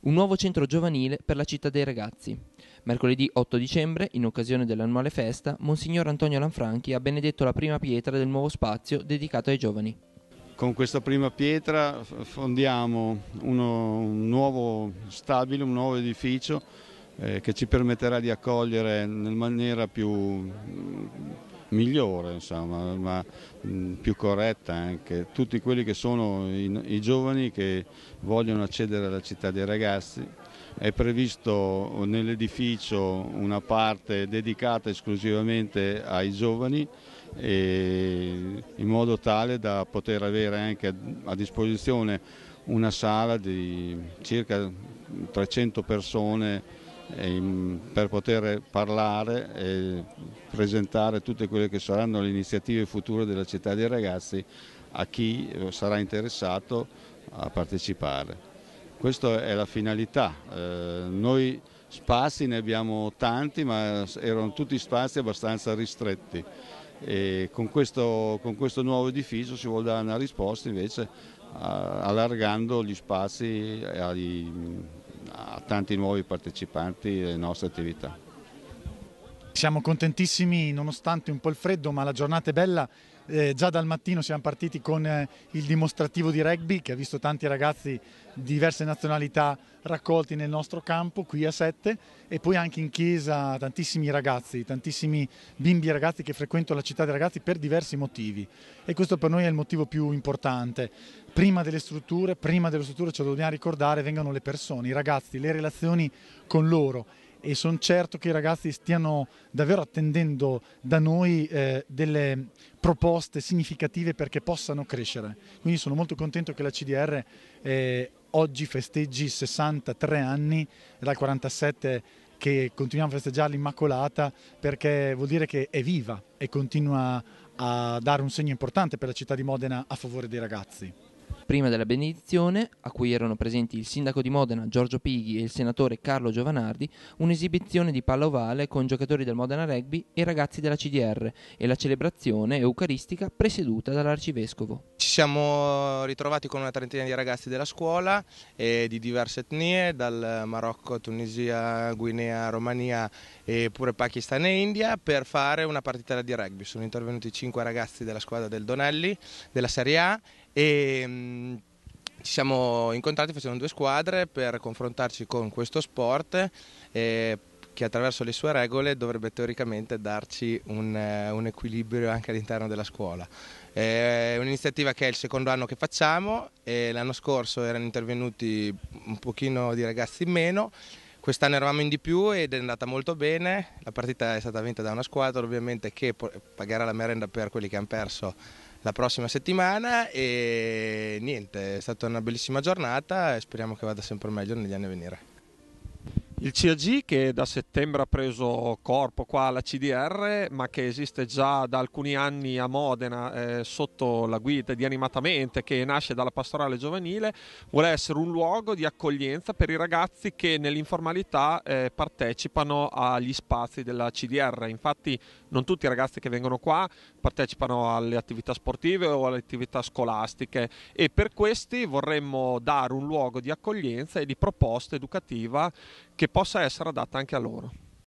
un nuovo centro giovanile per la città dei ragazzi. Mercoledì 8 dicembre, in occasione dell'annuale festa, Monsignor Antonio Lanfranchi ha benedetto la prima pietra del nuovo spazio dedicato ai giovani. Con questa prima pietra fondiamo uno, un nuovo stabile, un nuovo edificio eh, che ci permetterà di accogliere nella maniera più migliore, insomma, ma mm, più corretta anche. Tutti quelli che sono i, i, giovani che vogliono accedere alla città dei ragazzi. È previsto nell'edificio una parte dedicata esclusivamente ai giovani in modo tale da poter avere anche a disposizione una sala di circa 300 persone per poter parlare e presentare tutte quelle che saranno le iniziative future della città dei ragazzi a chi eh, sarà interessato a partecipare. Questa è la finalità. Eh, noi spazi ne abbiamo tanti, ma erano tutti spazi abbastanza ristretti. E con, questo, con questo nuovo edificio si vuole dare una risposta invece eh, allargando gli spazi ai a tanti nuovi partecipanti alle nostre attività. Siamo contentissimi nonostante un po' il freddo, ma la giornata è bella. Eh, già dal mattino siamo partiti con eh, il dimostrativo di rugby che ha visto tanti ragazzi di diverse nazionalità raccolti nel nostro campo qui a Sette e poi anche in chiesa tantissimi ragazzi, tantissimi bimbi e ragazzi che frequentano la città dei ragazzi per diversi motivi e questo per noi è il motivo più importante. Prima delle strutture, prima delle strutture ce lo dobbiamo ricordare, vengono le persone, i ragazzi, le relazioni con loro e sono certo che i ragazzi stiano davvero attendendo da noi eh, delle proposte significative perché possano crescere. Quindi sono molto contento che la CDR eh, oggi festeggi 63 anni, dal 47 che continuiamo a festeggiare l'Immacolata perché vuol dire che è viva e continua a dare un segno importante per la città di Modena a favore dei ragazzi. Prima della benedizione, a cui erano presenti il sindaco di Modena Giorgio Pighi e il senatore Carlo Giovanardi, un'esibizione di palla ovale con giocatori del Modena Rugby e ragazzi della CDR e la celebrazione eucaristica presieduta dall'arcivescovo. Ci siamo ritrovati con una trentina di ragazzi della scuola eh, di diverse etnie, dal Marocco, Tunisia, Guinea, Romania e pure Pakistan e India, per fare una partita di rugby. Sono intervenuti cinque ragazzi della squadra del Donelli, della Serie A e, mm, ci siamo incontrati facendo due squadre per confrontarci con questo sport eh, che attraverso le sue regole dovrebbe teoricamente darci un, eh, un equilibrio anche all'interno della scuola. Eh, è un'iniziativa che è il secondo anno che facciamo, l'anno scorso erano intervenuti un pochino di ragazzi in meno, quest'anno eravamo in di più ed è andata molto bene, la partita è stata vinta da una squadra ovviamente che pagherà la merenda per quelli che hanno perso la prossima settimana e niente, è stata una bellissima giornata e speriamo che vada sempre meglio negli anni a venire. Il CAG che da settembre ha preso corpo qua alla CDR ma che esiste già da alcuni anni a Modena eh, sotto la guida di Animatamente che nasce dalla pastorale giovanile vuole essere un luogo di accoglienza per i ragazzi che nell'informalità eh, partecipano agli spazi della CDR. Infatti non tutti i ragazzi che vengono qua partecipano alle attività sportive o alle attività scolastiche e per questi vorremmo dare un luogo di accoglienza e di proposta educativa che possa essere adatta anche a loro.